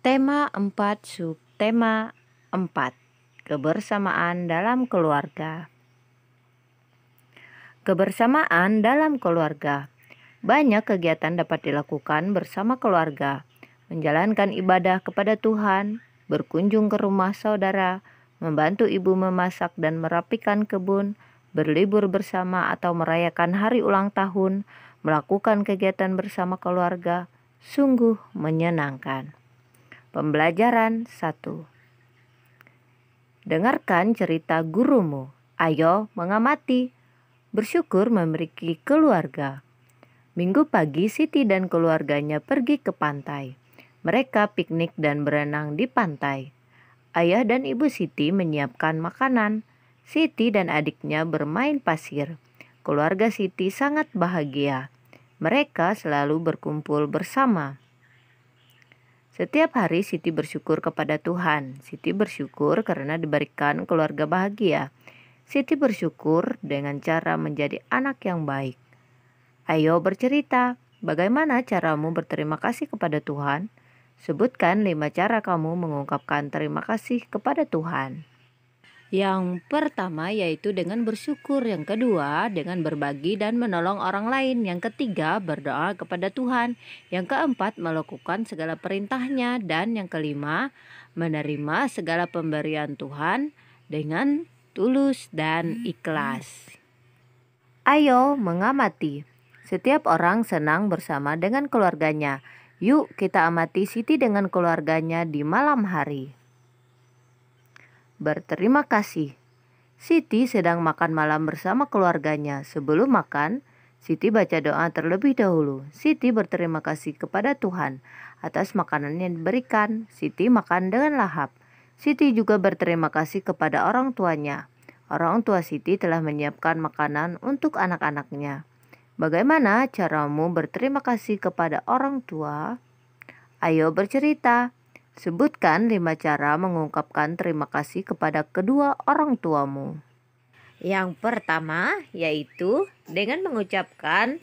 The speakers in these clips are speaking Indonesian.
Tema 4 subtema 4 Kebersamaan dalam keluarga Kebersamaan dalam keluarga Banyak kegiatan dapat dilakukan bersama keluarga Menjalankan ibadah kepada Tuhan Berkunjung ke rumah saudara Membantu ibu memasak dan merapikan kebun Berlibur bersama atau merayakan hari ulang tahun Melakukan kegiatan bersama keluarga Sungguh menyenangkan Pembelajaran 1 Dengarkan cerita gurumu. Ayo mengamati. Bersyukur memiliki keluarga. Minggu pagi Siti dan keluarganya pergi ke pantai. Mereka piknik dan berenang di pantai. Ayah dan ibu Siti menyiapkan makanan. Siti dan adiknya bermain pasir. Keluarga Siti sangat bahagia mereka selalu berkumpul bersama. Setiap hari Siti bersyukur kepada Tuhan. Siti bersyukur karena diberikan keluarga bahagia. Siti bersyukur dengan cara menjadi anak yang baik. Ayo bercerita, bagaimana caramu berterima kasih kepada Tuhan? Sebutkan lima cara kamu mengungkapkan terima kasih kepada Tuhan. Yang pertama yaitu dengan bersyukur, yang kedua dengan berbagi dan menolong orang lain, yang ketiga berdoa kepada Tuhan, yang keempat melakukan segala perintahnya, dan yang kelima menerima segala pemberian Tuhan dengan tulus dan hmm. ikhlas. Ayo mengamati. Setiap orang senang bersama dengan keluarganya. Yuk kita amati Siti dengan keluarganya di malam hari. Berterima kasih. Siti sedang makan malam bersama keluarganya. Sebelum makan, Siti baca doa terlebih dahulu. Siti berterima kasih kepada Tuhan atas makanan yang diberikan. Siti makan dengan lahap. Siti juga berterima kasih kepada orang tuanya. Orang tua Siti telah menyiapkan makanan untuk anak-anaknya. Bagaimana caramu berterima kasih kepada orang tua? Ayo bercerita. Sebutkan lima cara mengungkapkan terima kasih kepada kedua orang tuamu. Yang pertama yaitu dengan mengucapkan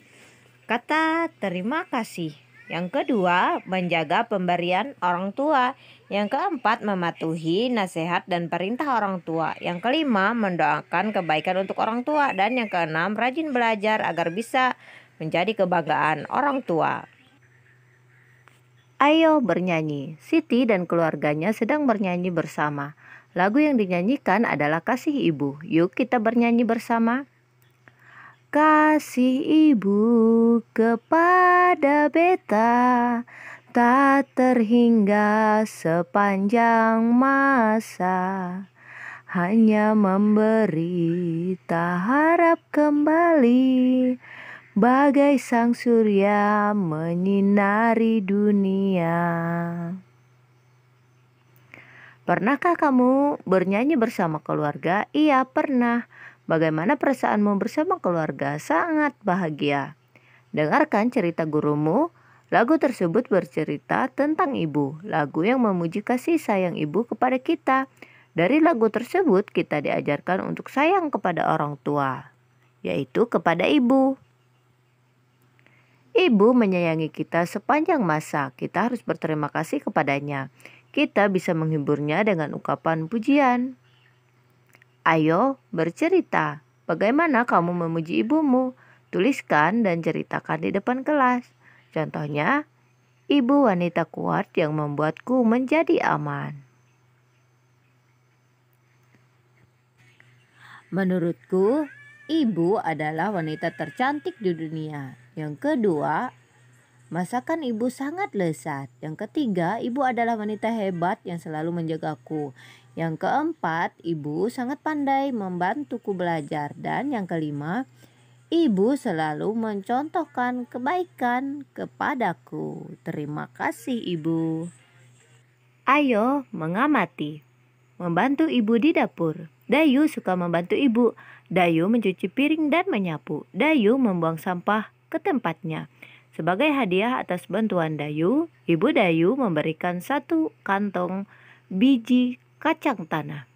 kata terima kasih. Yang kedua, menjaga pemberian orang tua. Yang keempat, mematuhi nasihat dan perintah orang tua. Yang kelima, mendoakan kebaikan untuk orang tua. Dan yang keenam, rajin belajar agar bisa menjadi kebanggaan orang tua. Ayo bernyanyi. Siti dan keluarganya sedang bernyanyi bersama. Lagu yang dinyanyikan adalah Kasih Ibu. Yuk kita bernyanyi bersama. Kasih ibu kepada beta tak terhingga sepanjang masa hanya memberi tak harap kembali bagai sang surya menyinari dunia. Pernahkah kamu bernyanyi bersama keluarga? Iya, pernah. Bagaimana perasaanmu bersama keluarga? Sangat bahagia. Dengarkan cerita gurumu. Lagu tersebut bercerita tentang ibu, lagu yang memuji kasih sayang ibu kepada kita. Dari lagu tersebut, kita diajarkan untuk sayang kepada orang tua, yaitu kepada ibu. Ibu menyayangi kita sepanjang masa. Kita harus berterima kasih kepadanya. Kita bisa menghiburnya dengan ungkapan pujian. Ayo bercerita. Bagaimana kamu memuji ibumu? Tuliskan dan ceritakan di depan kelas. Contohnya, ibu wanita kuat yang membuatku menjadi aman. Menurutku, ibu adalah wanita tercantik di dunia. Yang kedua, Masakan ibu sangat lezat. Yang ketiga, ibu adalah wanita hebat yang selalu menjagaku. Yang keempat, ibu sangat pandai membantuku belajar. Dan yang kelima, ibu selalu mencontohkan kebaikan kepadaku. Terima kasih, ibu. Ayo mengamati, membantu ibu di dapur. Dayu suka membantu ibu. Dayu mencuci piring dan menyapu. Dayu membuang sampah ke tempatnya. Sebagai hadiah atas bantuan Dayu, Ibu Dayu memberikan satu kantong biji kacang tanah.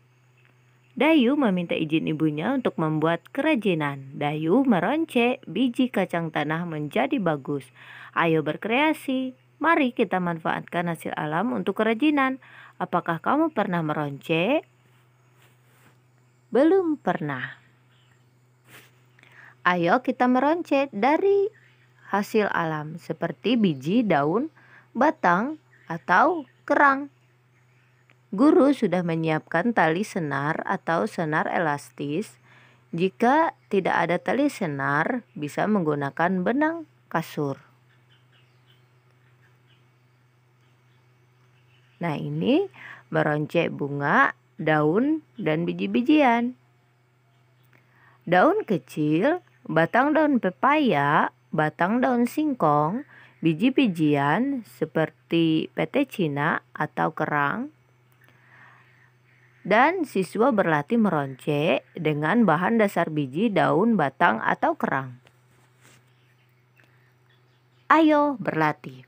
Dayu meminta izin ibunya untuk membuat kerajinan. Dayu meronce biji kacang tanah menjadi bagus. Ayo berkreasi. Mari kita manfaatkan hasil alam untuk kerajinan. Apakah kamu pernah meronce? Belum pernah. Ayo kita meroncet dari hasil alam seperti biji, daun, batang, atau kerang. Guru sudah menyiapkan tali senar atau senar elastis. Jika tidak ada tali senar, bisa menggunakan benang kasur. Nah, ini meroncek bunga, daun, dan biji-bijian. Daun kecil batang daun pepaya, batang daun singkong, biji-bijian seperti pete Cina atau kerang, dan siswa berlatih meronce dengan bahan dasar biji, daun, batang, atau kerang. Ayo berlatih.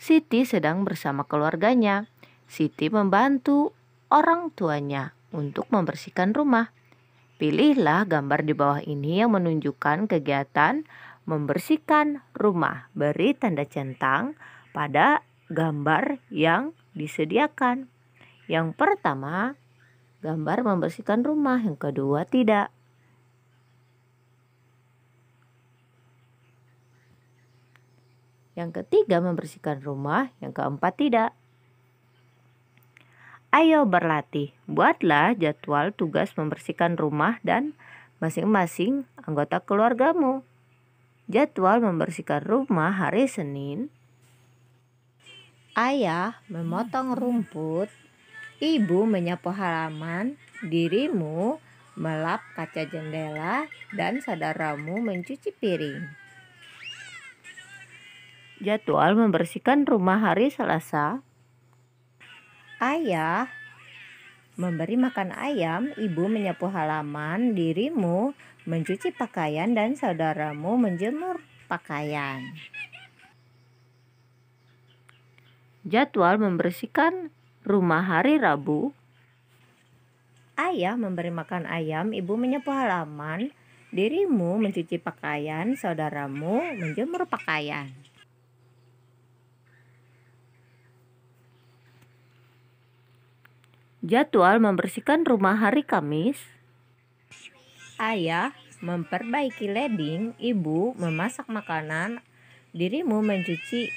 Siti sedang bersama keluarganya. Siti membantu orang tuanya untuk membersihkan rumah. Pilihlah gambar di bawah ini yang menunjukkan kegiatan membersihkan rumah. Beri tanda centang pada gambar yang disediakan. Yang pertama, gambar membersihkan rumah, yang kedua tidak. Yang ketiga membersihkan rumah, yang keempat tidak. Ayo berlatih, buatlah jadwal tugas membersihkan rumah dan masing-masing anggota keluargamu. Jadwal membersihkan rumah hari Senin. Ayah memotong rumput, ibu menyapu halaman, dirimu melap kaca jendela, dan saudaramu mencuci piring. Jadwal membersihkan rumah hari Selasa ayah memberi makan ayam, ibu menyapu halaman, dirimu mencuci pakaian, dan saudaramu menjemur pakaian. Jadwal membersihkan rumah hari Rabu. Ayah memberi makan ayam, ibu menyapu halaman, dirimu mencuci pakaian, saudaramu menjemur pakaian. Jadwal membersihkan rumah hari Kamis. Ayah memperbaiki leding, ibu memasak makanan, dirimu mencuci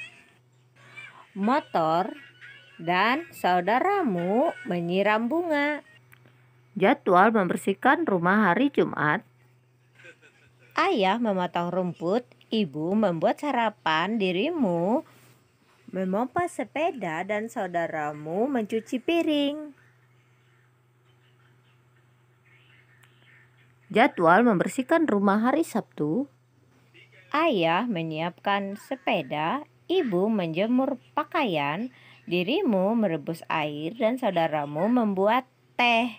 motor, dan saudaramu menyiram bunga. Jadwal membersihkan rumah hari Jumat. Ayah memotong rumput, ibu membuat sarapan, dirimu memompa sepeda, dan saudaramu mencuci piring. Jadwal membersihkan rumah hari Sabtu. Ayah menyiapkan sepeda, ibu menjemur pakaian, dirimu merebus air, dan saudaramu membuat teh.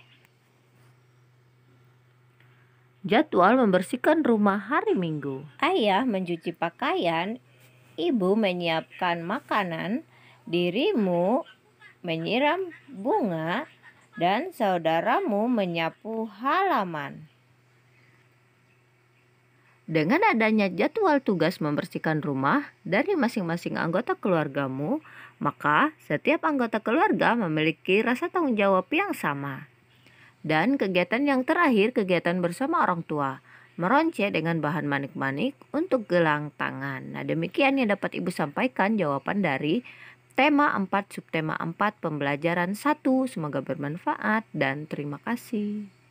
Jadwal membersihkan rumah hari Minggu. Ayah mencuci pakaian, ibu menyiapkan makanan, dirimu menyiram bunga, dan saudaramu menyapu halaman. Dengan adanya jadwal tugas membersihkan rumah dari masing-masing anggota keluargamu, maka setiap anggota keluarga memiliki rasa tanggung jawab yang sama. Dan kegiatan yang terakhir, kegiatan bersama orang tua, meronce dengan bahan manik-manik untuk gelang tangan. Nah, demikian yang dapat Ibu sampaikan jawaban dari tema 4 subtema 4 pembelajaran 1. Semoga bermanfaat dan terima kasih.